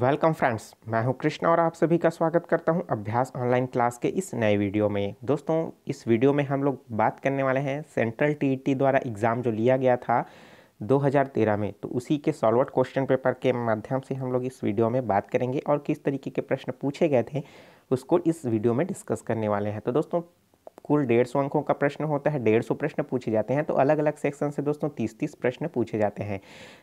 welcome friends मैं हूं कृष्णा और आप सभी का स्वागत करता हूं अभ्यास ऑनलाइन क्लास के इस नए वीडियो में दोस्तों इस वीडियो में हम लोग बात करने वाले हैं सेंट्रल टीईटी e द्वारा एग्ज़ाम जो लिया गया था 2013 में तो उसी के सॉल्व क्वेश्चन पेपर के माध्यम से हम लोग इस वीडियो में बात करेंगे और किस तरीके के प्रश्न पूछे गए थे उसको इस वीडियो में डिस्कस करने वाले हैं तो दोस्तों कुल डेढ़ सौ अंकों का प्रश्न होता है डेढ़ सौ प्रश्न पूछे जाते हैं तो अलग अलग सेक्शन से दोस्तों तीस तीस प्रश्न पूछे जाते हैं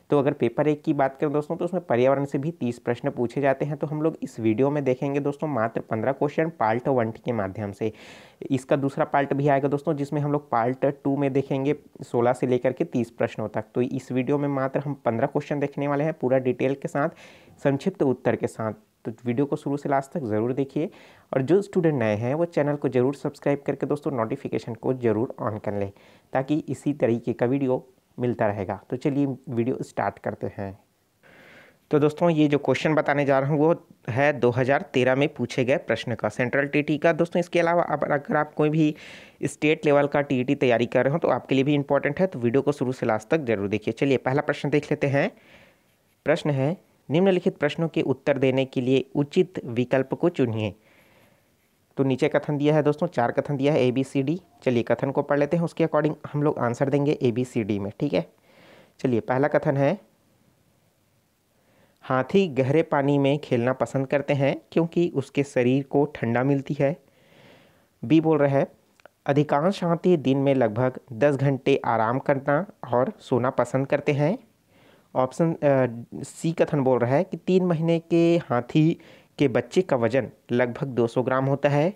तो अगर पेपर एक की बात करें दोस्तों तो उसमें पर्यावरण से भी तीस प्रश्न पूछे जाते हैं तो हम लोग इस वीडियो में देखेंगे दोस्तों मात्र पंद्रह क्वेश्चन पार्ट वन के माध्यम से इसका दूसरा पार्ट भी आएगा दोस्तों जिसमें हम लोग पार्ट टू में देखेंगे सोलह से लेकर के तीस प्रश्नों तक तो इस वीडियो में मात्र हम पंद्रह क्वेश्चन देखने वाले हैं पूरा डिटेल के साथ संक्षिप्त उत्तर के साथ तो वीडियो को शुरू से लास्ट तक ज़रूर देखिए और जो स्टूडेंट नए हैं वो चैनल को ज़रूर सब्सक्राइब करके दोस्तों नोटिफिकेशन को ज़रूर ऑन कर लें ताकि इसी तरीके का वीडियो मिलता रहेगा तो चलिए वीडियो स्टार्ट करते हैं तो दोस्तों ये जो क्वेश्चन बताने जा रहा हूँ वो है 2013 में पूछे गए प्रश्न का सेंट्रल टीटी का दोस्तों इसके अलावा आप अगर आप कोई भी स्टेट लेवल का टीटी तैयारी कर रहे हो तो आपके लिए भी इंपॉर्टेंट है तो वीडियो को शुरू से लास्ट तक जरूर देखिए चलिए पहला प्रश्न देख लेते हैं प्रश्न है निम्नलिखित प्रश्नों के उत्तर देने के लिए उचित विकल्प को चुनिए तो नीचे कथन दिया है दोस्तों चार कथन दिया है ए बी सी डी चलिए कथन को पढ़ लेते हैं उसके अकॉर्डिंग हम लोग आंसर देंगे ए बी सी डी में ठीक है चलिए पहला कथन है हाथी गहरे पानी में खेलना पसंद करते हैं क्योंकि उसके शरीर को ठंडा मिलती है बी बोल रहा है अधिकांश हाथी दिन में लगभग दस घंटे आराम करना और सोना पसंद करते हैं ऑप्शन सी कथन बोल रहा है कि तीन महीने के हाथी के बच्चे का वजन लगभग 200 ग्राम होता है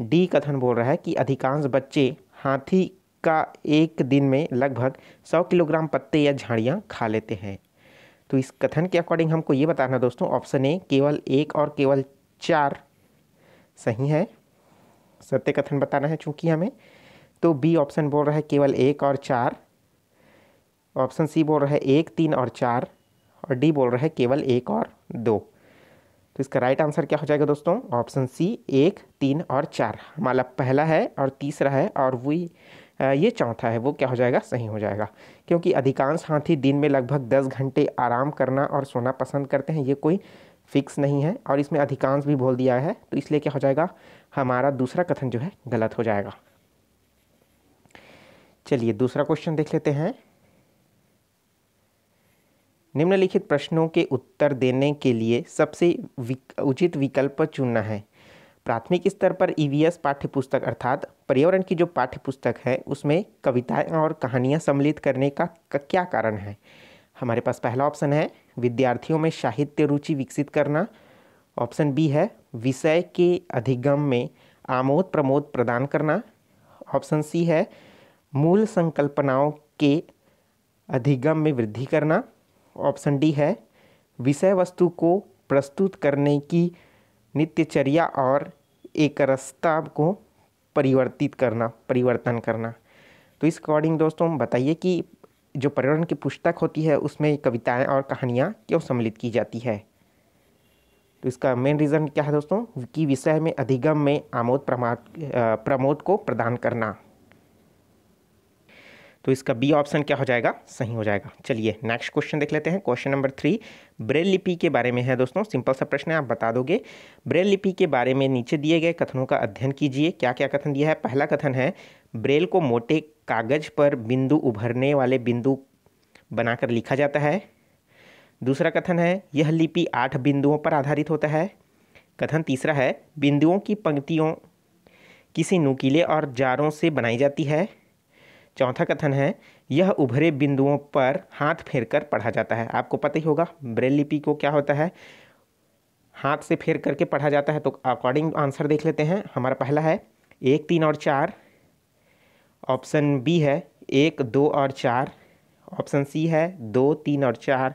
डी कथन बोल रहा है कि अधिकांश बच्चे हाथी का एक दिन में लगभग 100 किलोग्राम पत्ते या झाड़ियाँ खा लेते हैं तो इस कथन के अकॉर्डिंग हमको ये बताना दोस्तों ऑप्शन ए केवल एक और केवल चार सही है सत्य कथन बताना है चूँकि हमें तो बी ऑप्शन बोल रहा है केवल एक और चार ऑप्शन सी बोल रहा है एक तीन और चार और डी बोल रहा है केवल एक और दो तो इसका राइट आंसर क्या हो जाएगा दोस्तों ऑप्शन सी एक तीन और चार हमारा पहला है और तीसरा है और वही ये चौथा है वो क्या हो जाएगा सही हो जाएगा क्योंकि अधिकांश हाथी दिन में लगभग दस घंटे आराम करना और सोना पसंद करते हैं ये कोई फिक्स नहीं है और इसमें अधिकांश भी बोल दिया है तो इसलिए क्या हो जाएगा हमारा दूसरा कथन जो है गलत हो जाएगा चलिए दूसरा क्वेश्चन देख लेते हैं निम्नलिखित प्रश्नों के उत्तर देने के लिए सबसे विक, उचित विकल्प चुनना है प्राथमिक स्तर पर ई e पाठ्यपुस्तक अर्थात पर्यावरण की जो पाठ्यपुस्तक है उसमें कविताएं और कहानियां सम्मिलित करने का क्या कारण है हमारे पास पहला ऑप्शन है विद्यार्थियों में साहित्य रुचि विकसित करना ऑप्शन बी है विषय के अधिगम में आमोद प्रमोद प्रदान करना ऑप्शन सी है मूल संकल्पनाओं के अधिगम में वृद्धि करना ऑप्शन डी है विषय वस्तु को प्रस्तुत करने की नित्यचर्या और एक रस्ता को परिवर्तित करना परिवर्तन करना तो इस अकॉर्डिंग दोस्तों बताइए कि जो पर्यावरण की पुस्तक होती है उसमें कविताएं और कहानियाँ क्यों सम्मिलित की जाती है तो इसका मेन रीज़न क्या है दोस्तों कि विषय में अधिगम में आमोद प्रमाद प्रमोद को प्रदान करना तो इसका बी ऑप्शन क्या हो जाएगा सही हो जाएगा चलिए नेक्स्ट क्वेश्चन देख लेते हैं क्वेश्चन नंबर थ्री ब्रेल लिपि के बारे में है दोस्तों सिंपल सा प्रश्न है आप बता दोगे ब्रेल लिपि के बारे में नीचे दिए गए कथनों का अध्ययन कीजिए क्या क्या कथन दिया है पहला कथन है ब्रेल को मोटे कागज पर बिंदु उभरने वाले बिंदु बनाकर लिखा जाता है दूसरा कथन है यह लिपि आठ बिंदुओं पर आधारित होता है कथन तीसरा है बिंदुओं की पंक्तियों किसी नुकीले और जारों से बनाई जाती है चौथा कथन है यह उभरे बिंदुओं पर हाथ फेर कर पढ़ा जाता है आपको पता ही होगा ब्रेल लिपि को क्या होता है हाथ से फेर करके पढ़ा जाता है तो अकॉर्डिंग आंसर देख लेते हैं हमारा पहला है एक तीन और चार ऑप्शन बी है एक दो और चार ऑप्शन सी है दो तीन और चार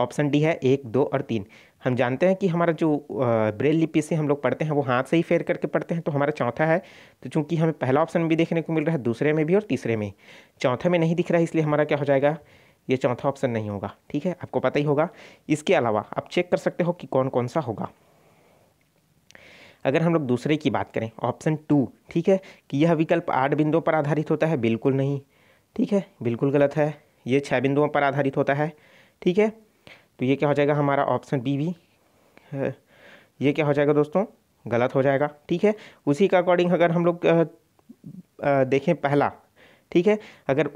ऑप्शन डी है एक दो और तीन हम जानते हैं कि हमारा जो ब्रेल लिपि से हम लोग पढ़ते हैं वो हाथ से ही फेर करके पढ़ते हैं तो हमारा चौथा है तो चूंकि हमें पहला ऑप्शन भी देखने को मिल रहा है दूसरे में भी और तीसरे में चौथे में नहीं दिख रहा है इसलिए हमारा क्या हो जाएगा ये चौथा ऑप्शन नहीं होगा ठीक है आपको पता ही होगा इसके अलावा आप चेक कर सकते हो कि कौन कौन सा होगा अगर हम लोग दूसरे की बात करें ऑप्शन टू ठीक है कि यह विकल्प आठ बिंदुओं पर आधारित होता है बिल्कुल नहीं ठीक है बिल्कुल गलत है ये छः बिंदुओं पर आधारित होता है ठीक है तो ये क्या हो जाएगा हमारा ऑप्शन बी भी ये क्या हो जाएगा दोस्तों गलत हो जाएगा ठीक है उसी के अकॉर्डिंग अगर हम लोग देखें पहला ठीक है अगर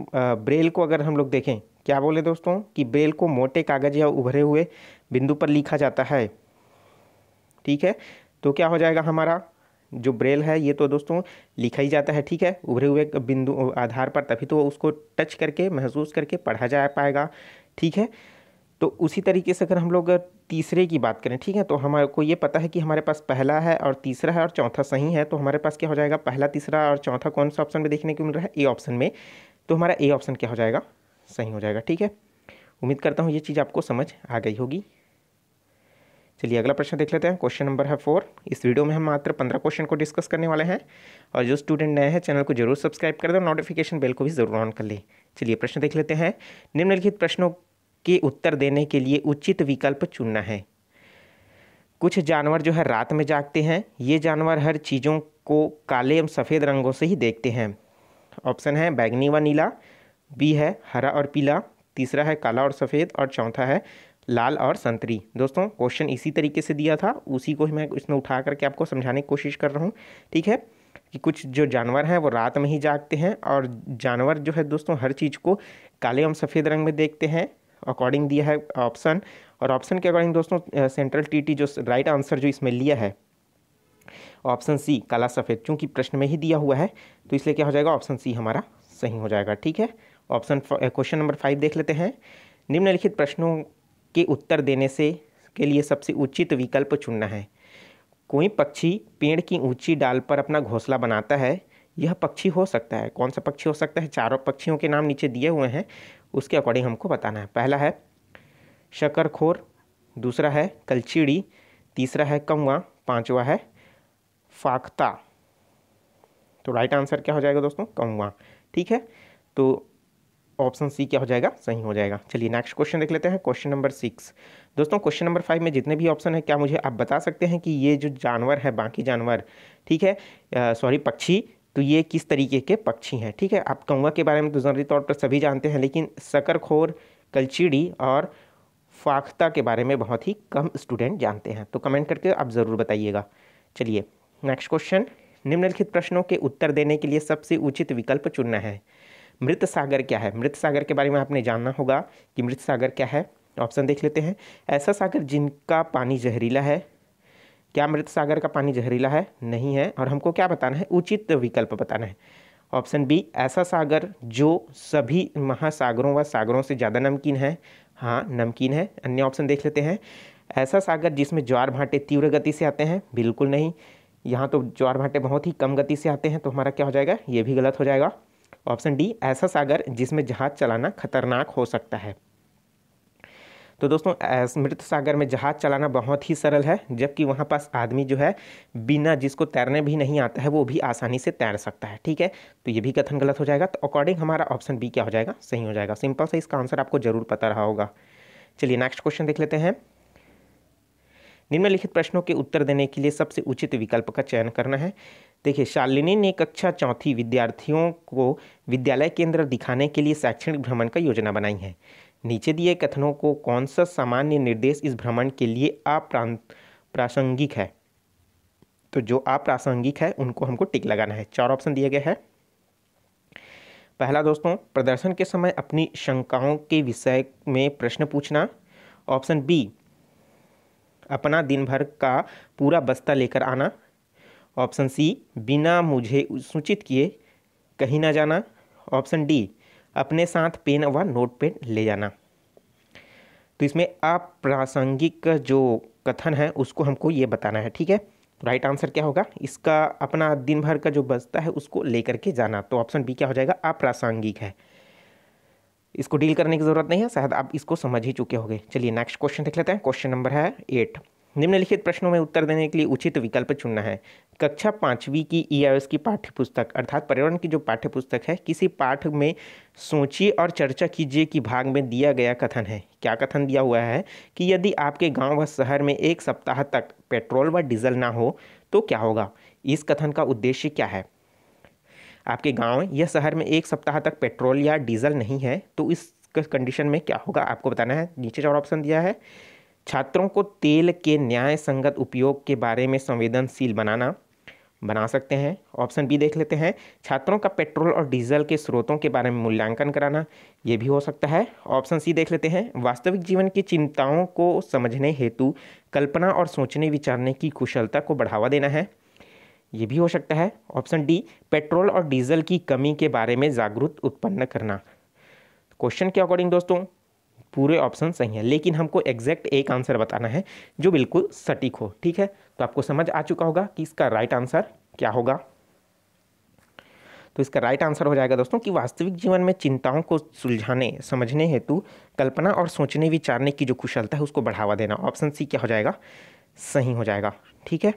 ब्रेल को अगर हम लोग देखें क्या बोले दोस्तों कि ब्रेल को मोटे कागज या उभरे हुए बिंदु पर लिखा जाता है ठीक है तो क्या हो जाएगा हमारा जो ब्रेल है ये तो दोस्तों लिखा ही जाता है ठीक है उभरे हुए बिंदु आधार पर तभी तो उसको टच करके महसूस करके पढ़ा जा पाएगा ठीक है तो उसी तरीके से अगर हम लोग तीसरे की बात करें ठीक है तो हमारे को ये पता है कि हमारे पास पहला है और तीसरा है और चौथा सही है तो हमारे पास क्या हो जाएगा पहला तीसरा और चौथा कौन सा ऑप्शन में देखने को मिल रहा है ए ऑप्शन में तो हमारा ए ऑप्शन क्या हो जाएगा सही हो जाएगा ठीक है उम्मीद करता हूँ ये चीज़ आपको समझ आ गई होगी चलिए अगला प्रश्न देख लेते हैं क्वेश्चन नंबर है फोर इस वीडियो में हम मात्र पंद्रह क्वेश्चन को डिस्कस करने वाले हैं और जो स्टूडेंट नए हैं चैनल को जरूर सब्सक्राइब कर दें और नोटिफिकेशन बेल को भी जरूर ऑन कर लें चलिए प्रश्न देख लेते हैं निम्नलिखित प्रश्नों के उत्तर देने के लिए उचित विकल्प चुनना है कुछ जानवर जो है रात में जागते हैं ये जानवर हर चीज़ों को काले एवं सफ़ेद रंगों से ही देखते हैं ऑप्शन है बैगनी व नीला बी है हरा और पीला तीसरा है काला और सफ़ेद और चौथा है लाल और संतरी दोस्तों क्वेश्चन इसी तरीके से दिया था उसी को ही मैं इसमें उठा करके आपको समझाने की कोशिश कर रहा हूँ ठीक है कि कुछ जो जानवर हैं वो रात में ही जागते हैं और जानवर जो है दोस्तों हर चीज़ को काले एवं सफ़ेद रंग में देखते हैं अकॉर्डिंग दिया है ऑप्शन और ऑप्शन के अकॉर्डिंग दोस्तों सेंट्रल टीटी जो राइट आंसर जो इसमें लिया है ऑप्शन सी काला सफ़ेद चूंकि प्रश्न में ही दिया हुआ है तो इसलिए क्या हो जाएगा ऑप्शन सी हमारा सही हो जाएगा ठीक है ऑप्शन क्वेश्चन नंबर फाइव देख लेते हैं निम्नलिखित प्रश्नों के उत्तर देने से के लिए सबसे उचित विकल्प चुनना है कोई पक्षी पेड़ की ऊंची डाल पर अपना घोंसला बनाता है यह पक्षी हो सकता है कौन सा पक्षी हो सकता है चारों पक्षियों के नाम नीचे दिए हुए हैं उसके अकॉर्डिंग हमको बताना है पहला है शकरखोर दूसरा है कलचीड़ी तीसरा है कौवा पांचवा है फाख्ता तो राइट आंसर क्या हो जाएगा दोस्तों कौवा ठीक है तो ऑप्शन सी क्या हो जाएगा सही हो जाएगा चलिए नेक्स्ट क्वेश्चन देख लेते हैं क्वेश्चन नंबर सिक्स दोस्तों क्वेश्चन नंबर फाइव में जितने भी ऑप्शन है क्या मुझे आप बता सकते हैं कि ये जो जानवर है बाकी जानवर ठीक है सॉरी पक्षी तो ये किस तरीके के पक्षी हैं ठीक है आप कौवा के बारे में तो ज़रूरी तौर पर सभी जानते हैं लेकिन शकरखोर कलचीड़ी और फाख्ता के बारे में बहुत ही कम स्टूडेंट जानते हैं तो कमेंट करके आप ज़रूर बताइएगा चलिए नेक्स्ट क्वेश्चन निम्नलिखित प्रश्नों के उत्तर देने के लिए सबसे उचित विकल्प चुनना है मृत सागर क्या है मृत सागर के बारे में आपने जानना होगा कि मृत सागर क्या है ऑप्शन देख लेते हैं ऐसा सागर जिनका पानी जहरीला है क्या मृत सागर का पानी जहरीला है नहीं है और हमको क्या बताना है उचित विकल्प बताना है ऑप्शन बी ऐसा सागर जो सभी महासागरों व सागरों से ज़्यादा नमकीन है हाँ नमकीन है अन्य ऑप्शन देख लेते हैं ऐसा सागर जिसमें ज्वार भाटे तीव्र गति से आते हैं बिल्कुल नहीं यहाँ तो ज्वार भाटे बहुत ही कम गति से आते हैं तो हमारा क्या हो जाएगा ये भी गलत हो जाएगा ऑप्शन डी ऐसा सागर जिसमें जहाज़ चलाना खतरनाक हो सकता है तो दोस्तों मृत सागर में जहाज़ चलाना बहुत ही सरल है जबकि वहाँ पास आदमी जो है बिना जिसको तैरने भी नहीं आता है वो भी आसानी से तैर सकता है ठीक है तो ये भी कथन गलत हो जाएगा तो अकॉर्डिंग हमारा ऑप्शन बी क्या हो जाएगा सही हो जाएगा सिंपल सा इसका आंसर आपको ज़रूर पता रहा होगा चलिए नेक्स्ट क्वेश्चन देख लेते हैं निम्नलिखित प्रश्नों के उत्तर देने के लिए सबसे उचित विकल्प का चयन करना है देखिए शालिनी ने कक्षा चौथी विद्यार्थियों को विद्यालय केंद्र दिखाने के लिए शैक्षणिक भ्रमण का योजना बनाई है नीचे दिए कथनों को कौन सा सामान्य निर्देश इस भ्रमण के लिए अप्रासंगिक प्रासंगिक है तो जो अप्रासंगिक है उनको हमको टिक लगाना है चार ऑप्शन दिए गए हैं पहला दोस्तों प्रदर्शन के समय अपनी शंकाओं के विषय में प्रश्न पूछना ऑप्शन बी अपना दिन भर का पूरा बस्ता लेकर आना ऑप्शन सी बिना मुझे सूचित किए कहीं ना जाना ऑप्शन डी अपने साथ पेन व नोट पेन ले जाना तो इसमें अप्रासंगिक जो कथन है उसको हमको ये बताना है ठीक है राइट तो आंसर क्या होगा इसका अपना दिन भर का जो बचता है उसको लेकर के जाना तो ऑप्शन बी क्या हो जाएगा अप्रासंगिक है इसको डील करने की ज़रूरत नहीं है शायद आप इसको समझ ही चुके होंगे चलिए नेक्स्ट क्वेश्चन देख लेते हैं क्वेश्चन नंबर है एट निम्नलिखित प्रश्नों में उत्तर देने के लिए उचित विकल्प चुनना है कक्षा पाँचवीं की ई e एस की पाठ्यपुस्तक अर्थात पर्यावरण की जो पाठ्यपुस्तक है किसी पाठ में सोचिए और चर्चा कीजिए कि भाग में दिया गया कथन है क्या कथन दिया हुआ है कि यदि आपके गांव व शहर में एक सप्ताह तक पेट्रोल व डीजल ना हो तो क्या होगा इस कथन का उद्देश्य क्या है आपके गांव या शहर में एक सप्ताह तक पेट्रोल या डीजल नहीं है तो इस कंडीशन में क्या होगा आपको बताना है नीचे चार ऑप्शन दिया है छात्रों को तेल के न्याय संगत उपयोग के बारे में संवेदनशील बनाना बना सकते हैं ऑप्शन बी देख लेते हैं छात्रों का पेट्रोल और डीजल के स्रोतों के बारे में मूल्यांकन कराना ये भी हो सकता है ऑप्शन सी देख लेते हैं वास्तविक जीवन की चिंताओं को समझने हेतु कल्पना और सोचने विचारने की कुशलता को बढ़ावा देना है ये भी हो सकता है ऑप्शन डी पेट्रोल और डीजल की कमी के बारे में जागरूक उत्पन्न करना क्वेश्चन के अकॉर्डिंग दोस्तों पूरे ऑप्शन सही हैं लेकिन हमको एग्जैक्ट एक आंसर बताना है जो बिल्कुल सटीक हो ठीक है तो आपको समझ आ चुका होगा कि इसका राइट आंसर क्या होगा तो इसका राइट आंसर हो जाएगा दोस्तों कि वास्तविक जीवन में चिंताओं को सुलझाने समझने हेतु कल्पना और सोचने विचारने की जो कुशलता है उसको बढ़ावा देना ऑप्शन सी क्या हो जाएगा सही हो जाएगा ठीक है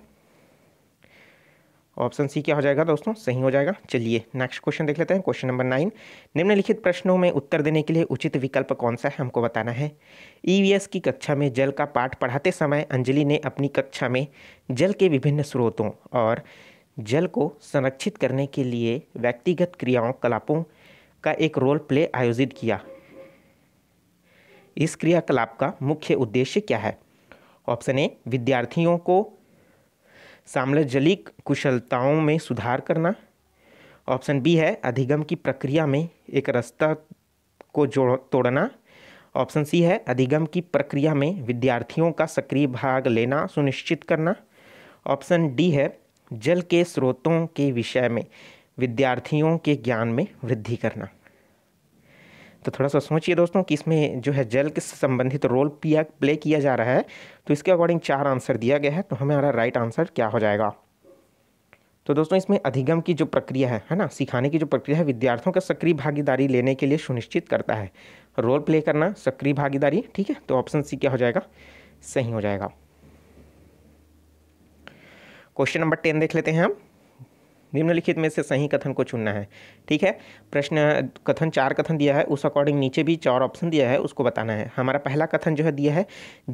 ऑप्शन सी क्या हो जाएगा दोस्तों सही हो जाएगा चलिए नेक्स्ट क्वेश्चन देख लेते हैं क्वेश्चन नंबर नाइन निम्नलिखित प्रश्नों में उत्तर देने के लिए उचित विकल्प कौन सा है हमको बताना है ईवीएस e की कक्षा में जल का पाठ पढ़ाते समय अंजलि ने अपनी कक्षा में जल के विभिन्न स्रोतों और जल को संरक्षित करने के लिए व्यक्तिगत क्रियाओं कलापों का एक रोल प्ले आयोजित किया इस क्रियाकलाप का मुख्य उद्देश्य क्या है ऑप्शन ए विद्यार्थियों को साम्लजलिक कुशलताओं में सुधार करना ऑप्शन बी है अधिगम की प्रक्रिया में एक रास्ता को जोड़ तोड़ना ऑप्शन सी है अधिगम की प्रक्रिया में विद्यार्थियों का सक्रिय भाग लेना सुनिश्चित करना ऑप्शन डी है जल के स्रोतों के विषय में विद्यार्थियों के ज्ञान में वृद्धि करना तो थोड़ा सा सोचिए दोस्तों कि इसमें जो है जल के संबंधित रोल पिया प्ले किया जा रहा है तो इसके अकॉर्डिंग चार आंसर दिया गया है तो हमारा राइट आंसर क्या हो जाएगा तो दोस्तों इसमें अधिगम की जो प्रक्रिया है है ना सिखाने की जो प्रक्रिया है विद्यार्थियों का सक्रिय भागीदारी लेने के लिए सुनिश्चित करता है रोल प्ले करना सक्रिय भागीदारी ठीक है तो ऑप्शन सी क्या हो जाएगा सही हो जाएगा क्वेश्चन नंबर टेन देख लेते हैं हम निम्नलिखित में से सही कथन को चुनना है ठीक है प्रश्न कथन चार कथन दिया है उस अकॉर्डिंग नीचे भी चार ऑप्शन दिया है उसको बताना है हमारा पहला कथन जो है दिया है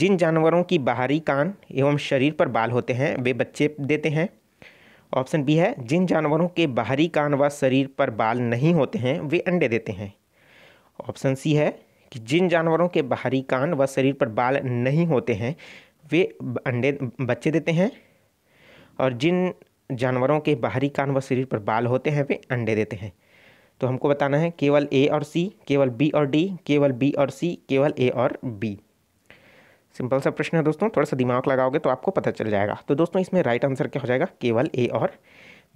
जिन जानवरों की बाहरी कान एवं शरीर पर बाल होते हैं वे बच्चे देते हैं ऑप्शन बी है जिन जानवरों के बाहरी कान व शरीर पर बाल नहीं होते हैं वे अंडे देते हैं ऑप्शन सी है कि जिन जानवरों के बाहरी कान व शरीर पर बाल नहीं होते हैं वे अंडे बच्चे देते हैं और जिन जानवरों के बाहरी कान व शरीर पर बाल होते हैं वे अंडे देते हैं तो हमको बताना है केवल ए और सी केवल बी और डी केवल बी और सी केवल ए और बी सिंपल सा प्रश्न है दोस्तों थोड़ा सा दिमाग लगाओगे तो आपको पता चल जाएगा तो दोस्तों इसमें राइट आंसर क्या हो जाएगा केवल ए और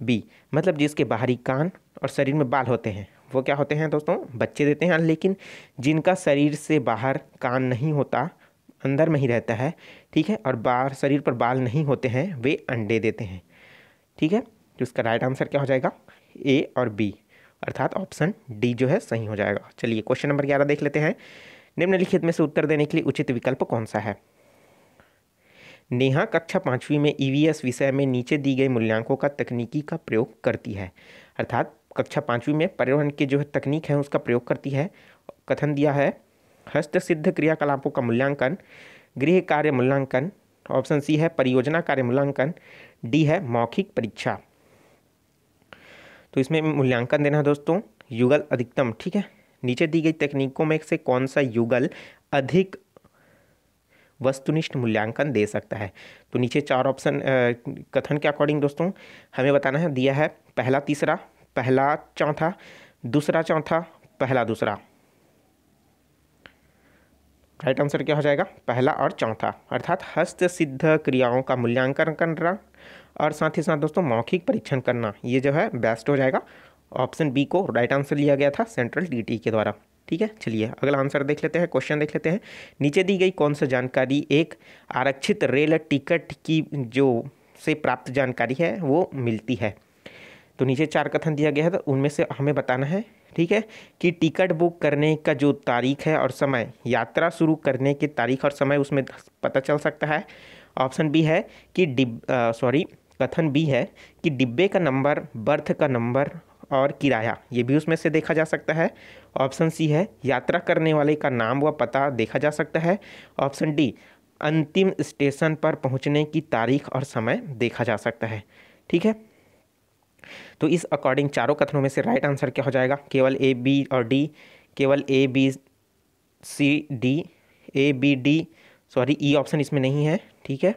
बी मतलब जिसके बाहरी कान और शरीर में बाल होते हैं वो क्या होते हैं दोस्तों बच्चे देते हैं लेकिन जिनका शरीर से बाहर कान नहीं होता अंदर में ही रहता है ठीक है और बाहर शरीर पर बाल नहीं होते हैं वे अंडे देते हैं ठीक है तो इसका राइट आंसर क्या हो जाएगा ए और बी अर्थात ऑप्शन डी जो है सही हो जाएगा चलिए क्वेश्चन नंबर ग्यारह देख लेते हैं निम्नलिखित में से उत्तर देने के लिए उचित विकल्प कौन सा है नेहा कक्षा पाँचवीं में ईवीएस e विषय में नीचे दी गई मूल्यांकों का तकनीकी का प्रयोग करती है अर्थात कक्षा पाँचवीं में परिवहन की जो है तकनीक है उसका प्रयोग करती है कथन दिया है हस्तसिद्ध क्रियाकलापों का मूल्यांकन गृह कार्य मूल्यांकन ऑप्शन सी है परियोजना कार्य मूल्यांकन डी है मौखिक परीक्षा तो इसमें मूल्यांकन देना है दोस्तों युगल अधिकतम ठीक है नीचे दी गई तकनीकों में से कौन सा युगल अधिक वस्तुनिष्ठ मूल्यांकन दे सकता है तो नीचे चार ऑप्शन कथन के अकॉर्डिंग दोस्तों हमें बताना है दिया है पहला तीसरा पहला चौथा दूसरा चौथा पहला दूसरा राइट आंसर क्या हो जाएगा पहला और चौथा अर्थात हस्त सिद्ध क्रियाओं का मूल्यांकन करना और साथ ही साथ दोस्तों मौखिक परीक्षण करना ये जो है बेस्ट हो जाएगा ऑप्शन बी को राइट आंसर लिया गया था सेंट्रल डीटी e के द्वारा ठीक है चलिए अगला आंसर देख लेते हैं क्वेश्चन देख लेते हैं नीचे दी गई कौन सा जानकारी एक आरक्षित रेल टिकट की जो से प्राप्त जानकारी है वो मिलती है तो नीचे चार कथन दिया गया है तो उनमें से हमें बताना है ठीक है कि टिकट बुक करने का जो तारीख है और समय यात्रा शुरू करने की तारीख और समय उसमें पता चल सकता है ऑप्शन बी है कि डिब सॉरी कथन बी है कि डिब्बे का नंबर बर्थ का नंबर और किराया ये भी उसमें से देखा जा सकता है ऑप्शन सी है यात्रा करने वाले का नाम व पता देखा जा सकता है ऑप्शन डी अंतिम स्टेशन पर पहुंचने की तारीख और समय देखा जा सकता है ठीक है तो इस अकॉर्डिंग चारों कथनों में से राइट आंसर क्या हो जाएगा केवल ए बी और डी केवल A B C D A B D sorry E option इसमें नहीं है ठीक है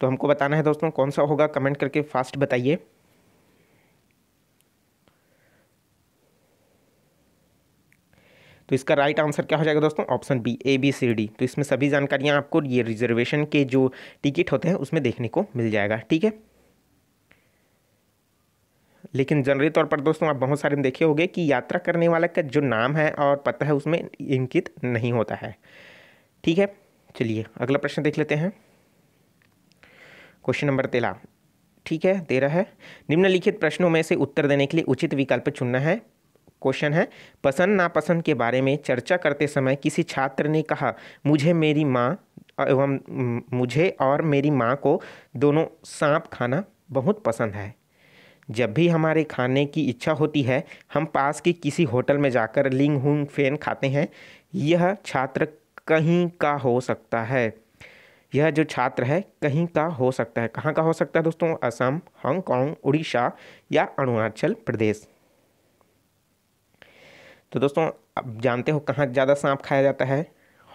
तो हमको बताना है दोस्तों कौन सा होगा कमेंट करके फास्ट बताइए तो इसका राइट आंसर क्या हो जाएगा दोस्तों option B A B C D तो इसमें सभी जानकारियां आपको ये रिजर्वेशन के जो टिकट होते हैं उसमें देखने को मिल जाएगा ठीक है लेकिन जनरली तौर पर दोस्तों आप बहुत सारे देखे होंगे कि यात्रा करने वाला का जो नाम है और पता है उसमें इंकित नहीं होता है ठीक है चलिए अगला प्रश्न देख लेते हैं क्वेश्चन नंबर तेरह ठीक है तेरह है निम्नलिखित प्रश्नों में से उत्तर देने के लिए उचित विकल्प चुनना है क्वेश्चन है पसंद नापसंद के बारे में चर्चा करते समय किसी छात्र ने कहा मुझे मेरी माँ एवं मुझे और मेरी माँ को दोनों सांप खाना बहुत पसंद है जब भी हमारे खाने की इच्छा होती है हम पास के किसी होटल में जाकर लिंग हुंग फेन खाते हैं यह छात्र कहीं का हो सकता है यह जो छात्र है कहीं का हो सकता है कहाँ का हो सकता है दोस्तों असम हांगकांग उड़ीसा या अरुणाचल प्रदेश तो दोस्तों अब जानते हो कहाँ ज़्यादा सांप खाया जाता है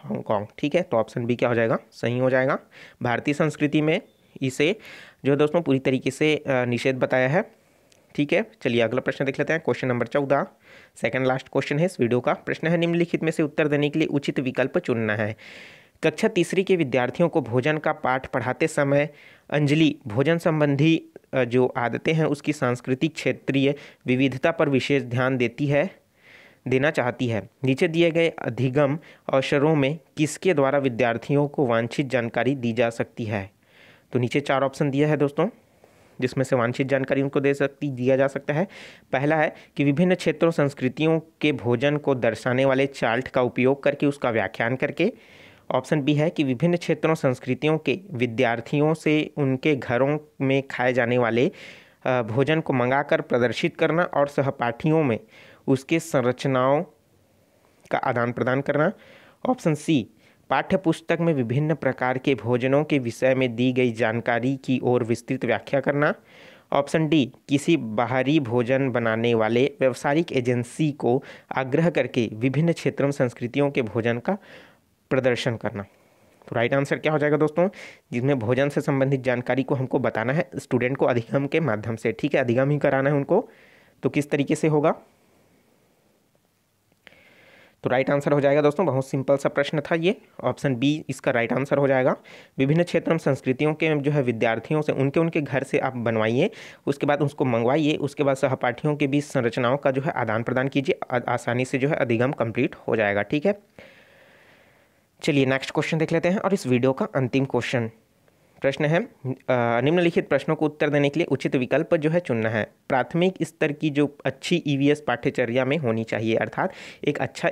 हांगकांग ठीक है तो ऑप्शन बी क्या हो जाएगा सही हो जाएगा भारतीय संस्कृति में इसे जो है दोस्तों पूरी तरीके से निषेध बताया है ठीक है चलिए अगला प्रश्न देख लेते हैं क्वेश्चन नंबर चौदह सेकंड लास्ट क्वेश्चन है इस वीडियो का प्रश्न है निम्नलिखित में से उत्तर देने के लिए उचित विकल्प चुनना है कक्षा तीसरी के विद्यार्थियों को भोजन का पाठ पढ़ाते समय अंजलि भोजन संबंधी जो आदतें हैं उसकी सांस्कृतिक क्षेत्रीय विविधता पर विशेष ध्यान देती है देना चाहती है नीचे दिए गए अधिगम अवसरों में किसके द्वारा विद्यार्थियों को वांछित जानकारी दी जा सकती है तो नीचे चार ऑप्शन दिया है दोस्तों जिसमें से वांछित जानकारी उनको दे सकती दिया जा सकता है पहला है कि विभिन्न क्षेत्रों संस्कृतियों के भोजन को दर्शाने वाले चार्ट का उपयोग करके उसका व्याख्यान करके ऑप्शन बी है कि विभिन्न क्षेत्रों संस्कृतियों के विद्यार्थियों से उनके घरों में खाए जाने वाले भोजन को मंगाकर प्रदर्शित करना और सहपाठियों में उसके संरचनाओं का आदान प्रदान करना ऑप्शन सी पाठ्य पुस्तक में विभिन्न प्रकार के भोजनों के विषय में दी गई जानकारी की ओर विस्तृत व्याख्या करना ऑप्शन डी किसी बाहरी भोजन बनाने वाले व्यावसायिक एजेंसी को आग्रह करके विभिन्न क्षेत्रों संस्कृतियों के भोजन का प्रदर्शन करना तो राइट आंसर क्या हो जाएगा दोस्तों जिसमें भोजन से संबंधित जानकारी को हमको बताना है स्टूडेंट को अधिगम के माध्यम से ठीक है अधिगम ही कराना है उनको तो किस तरीके से होगा तो राइट आंसर हो जाएगा दोस्तों बहुत सिंपल सा प्रश्न था ये ऑप्शन बी इसका राइट आंसर हो जाएगा विभिन्न क्षेत्र में संस्कृतियों के जो है विद्यार्थियों से उनके उनके घर से आप बनवाइए उसके बाद उसको मंगवाइए उसके बाद सहपाठियों के बीच संरचनाओं का जो है आदान प्रदान कीजिए आसानी से जो है अधिगम कंप्लीट हो जाएगा ठीक है चलिए नेक्स्ट क्वेश्चन देख लेते हैं और इस वीडियो का अंतिम क्वेश्चन प्रश्न है निम्नलिखित प्रश्नों को उत्तर देने के लिए उचित विकल्प जो है चुनना है प्राथमिक स्तर की जो अच्छी एस e पाठ्यचर्या में होनी चाहिए अर्थात एक अच्छा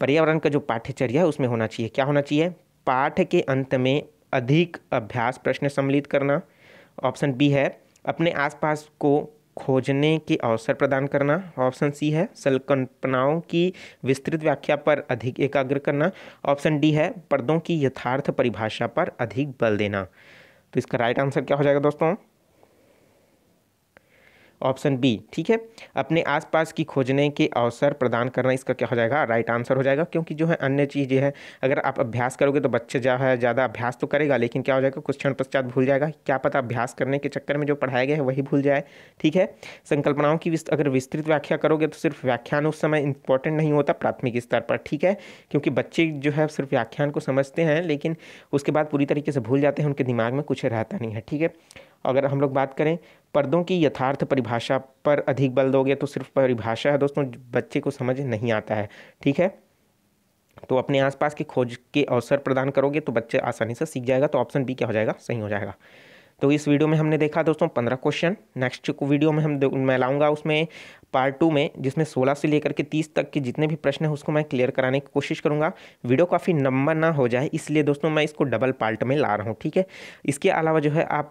पर्यावरण का जो पाठ्यचर्या है उसमें होना चाहिए क्या होना चाहिए पाठ के अंत में अधिक अभ्यास प्रश्न सम्मिलित करना ऑप्शन बी है अपने आसपास को खोजने के अवसर प्रदान करना ऑप्शन सी है संकल्पनाओं की विस्तृत व्याख्या पर अधिक एकाग्र करना ऑप्शन डी है पर्दों की यथार्थ परिभाषा पर अधिक बल देना तो इसका राइट आंसर क्या हो जाएगा दोस्तों ऑप्शन बी ठीक है अपने आसपास की खोजने के अवसर प्रदान करना इसका क्या हो जाएगा राइट आंसर हो जाएगा क्योंकि जो है अन्य चीज़ें हैं अगर आप अभ्यास करोगे तो बच्चे जो है ज़्यादा अभ्यास तो करेगा लेकिन क्या हो जाएगा कुछ क्षण पश्चात भूल जाएगा क्या पता अभ्यास करने के चक्कर में जो पढ़ाया गया है वही भूल जाए ठीक है संकल्पनाओं की अगर विस्तृत व्याख्या करोगे तो सिर्फ व्याख्यान उस समय इंपॉर्टेंट नहीं होता प्राथमिक स्तर पर ठीक है क्योंकि बच्चे जो है सिर्फ व्याख्यान को समझते हैं लेकिन उसके बाद पूरी तरीके से भूल जाते हैं उनके दिमाग में कुछ रहता नहीं है ठीक है अगर हम लोग बात करें पर्दों की यथार्थ परिभाषा पर अधिक बल दोगे तो सिर्फ परिभाषा है दोस्तों बच्चे को समझ नहीं आता है ठीक है तो अपने आसपास की खोज के अवसर प्रदान करोगे तो बच्चे आसानी से सीख जाएगा तो ऑप्शन बी क्या हो जाएगा सही हो जाएगा तो इस वीडियो में हमने देखा दोस्तों पंद्रह क्वेश्चन नेक्स्ट वीडियो में हम मैं लाऊंगा उसमें पार्ट टू में जिसमें सोलह से लेकर के तीस तक के जितने भी प्रश्न हैं उसको मैं क्लियर कराने की कोशिश करूँगा वीडियो काफ़ी लंबा ना हो जाए इसलिए दोस्तों मैं इसको डबल पार्ट में ला रहा हूँ ठीक है इसके अलावा जो है आप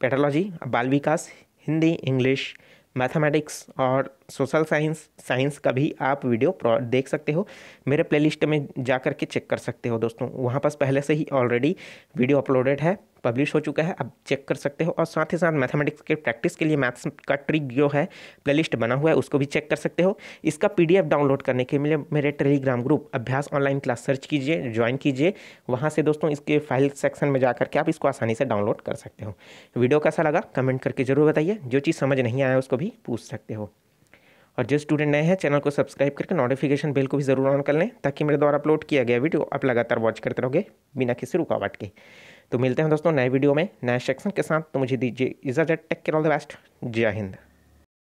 पेटोलॉजी बाल विकास हिंदी इंग्लिश मैथमेटिक्स और सोशल साइंस साइंस का भी आप वीडियो देख सकते हो मेरे प्लेलिस्ट में जा कर के चेक कर सकते हो दोस्तों वहाँ पर पहले से ही ऑलरेडी वीडियो अपलोडेड है पब्लिश हो चुका है आप चेक कर सकते हो और साथ ही साथ मैथमेटिक्स के प्रैक्टिस के लिए मैथ्स का ट्रिक जो है प्लेलिस्ट बना हुआ है उसको भी चेक कर सकते हो इसका पीडीएफ डाउनलोड करने के लिए मेरे टेलीग्राम ग्रुप अभ्यास ऑनलाइन क्लास सर्च कीजिए ज्वाइन कीजिए वहाँ से दोस्तों इसके फाइल सेक्शन में जा करके आप इसको आसानी से डाउनलोड कर सकते हो वीडियो कैसा लगा कमेंट करके ज़रूर बताइए जो चीज़ समझ नहीं आया उसको भी पूछ सकते हो और जो स्टूडेंट नए हैं चैनल को सब्सक्राइब करके नोटिफिकेशन बेल को भी ज़रूर ऑन कर लें ताकि मेरे द्वारा अपलोड किया गया वीडियो आप लगातार वॉच करते रहोगे बिना किसी रुकावट के तो मिलते हैं दोस्तों नए वीडियो में नए सेक्शन के साथ तो मुझे दीजिए इजाज़त take care all the best जय हिंद